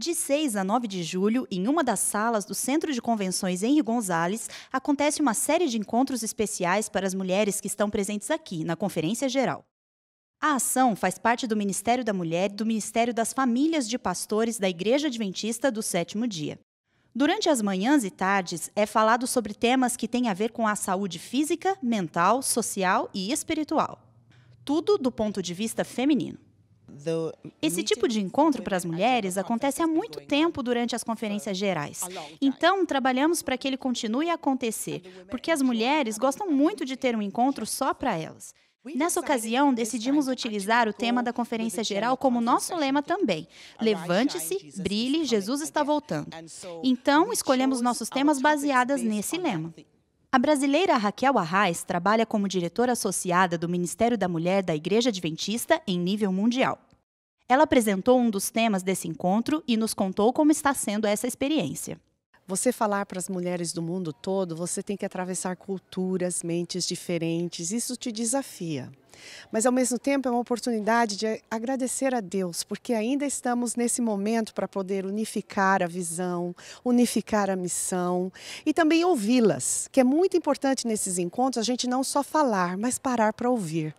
De 6 a 9 de julho, em uma das salas do Centro de Convenções Henri Gonzalez, acontece uma série de encontros especiais para as mulheres que estão presentes aqui, na Conferência Geral. A ação faz parte do Ministério da Mulher e do Ministério das Famílias de Pastores da Igreja Adventista do Sétimo Dia. Durante as manhãs e tardes, é falado sobre temas que têm a ver com a saúde física, mental, social e espiritual. Tudo do ponto de vista feminino. Esse tipo de encontro para as mulheres acontece há muito tempo durante as conferências gerais. Então, trabalhamos para que ele continue a acontecer, porque as mulheres gostam muito de ter um encontro só para elas. Nessa ocasião, decidimos utilizar o tema da Conferência Geral como nosso lema também. Levante-se, brilhe, Jesus está voltando. Então, escolhemos nossos temas baseados nesse lema. A brasileira Raquel Arraes trabalha como diretora associada do Ministério da Mulher da Igreja Adventista em nível mundial. Ela apresentou um dos temas desse encontro e nos contou como está sendo essa experiência. Você falar para as mulheres do mundo todo, você tem que atravessar culturas, mentes diferentes, isso te desafia. Mas ao mesmo tempo é uma oportunidade de agradecer a Deus, porque ainda estamos nesse momento para poder unificar a visão, unificar a missão e também ouvi-las, que é muito importante nesses encontros a gente não só falar, mas parar para ouvir.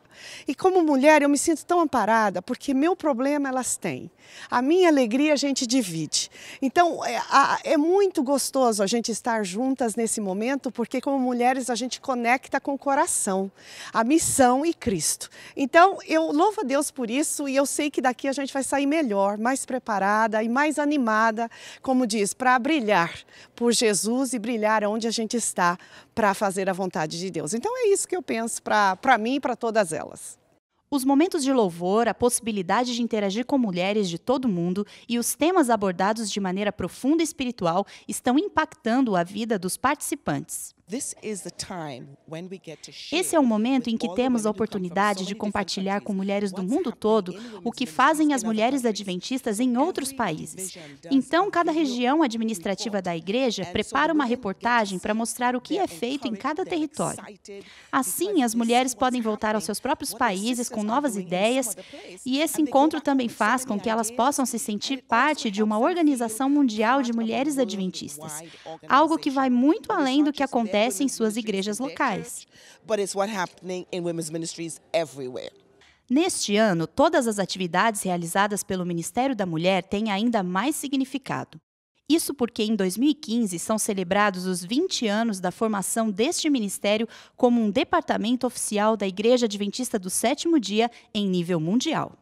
E como mulher, eu me sinto tão amparada, porque meu problema elas têm. A minha alegria a gente divide. Então, é, é, muito gostoso a gente estar juntas nesse momento, porque como mulheres a gente conecta com o coração, a missão e Cristo. Cristo. Então, eu louvo a Deus por isso e eu sei que daqui a gente vai sair melhor, mais preparada e mais animada, como diz, para brilhar por Jesus e brilhar onde a gente está para fazer a vontade de Deus. Então, é isso que eu penso para mim e para todas elas. Os momentos de louvor, a possibilidade de interagir com mulheres de todo mundo e os temas abordados de maneira profunda e espiritual estão impactando a vida dos participantes. Esse é o momento em que temos a oportunidade de compartilhar com mulheres do mundo todo o que fazem as mulheres adventistas em outros países. Então, cada região administrativa da igreja prepara uma reportagem para mostrar o que é feito em cada território. Assim, as mulheres podem voltar aos seus próprios países com novas ideias, e esse encontro também faz com que elas possam se sentir parte de uma organização mundial de mulheres adventistas, algo que vai muito além do que acontece acontece em suas igrejas locais. Neste ano, todas as atividades realizadas pelo Ministério da Mulher têm ainda mais significado. Isso porque em 2015 são celebrados os 20 anos da formação deste ministério como um departamento oficial da Igreja Adventista do Sétimo Dia em nível mundial.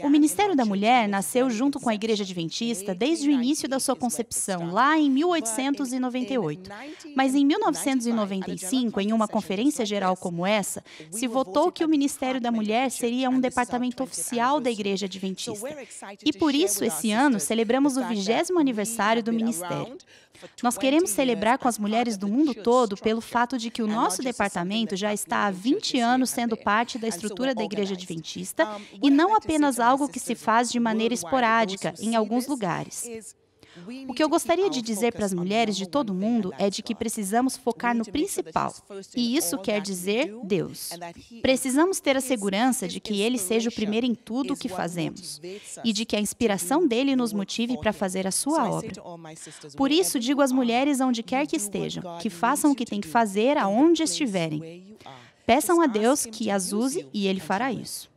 O Ministério da Mulher nasceu junto com a Igreja Adventista desde o início da sua concepção, lá em 1898. Mas em 1995, em uma conferência geral como essa, se votou que o Ministério da Mulher seria um departamento oficial da Igreja Adventista. E por isso, esse ano, celebramos o 20 aniversário do Ministério. Nós queremos celebrar com as mulheres do mundo todo pelo fato de que o nosso departamento já está há 20 anos sendo parte da estrutura da Igreja Adventista vista e não apenas algo que se faz de maneira esporádica em alguns lugares. O que eu gostaria de dizer para as mulheres de todo o mundo é de que precisamos focar no principal, e isso quer dizer Deus. Precisamos ter a segurança de que Ele seja o primeiro em tudo o que fazemos, e de que a inspiração dele nos motive para fazer a sua obra. Por isso, digo às mulheres onde quer que estejam, que façam o que têm que fazer aonde estiverem. Peçam a Deus que as use e Ele fará isso.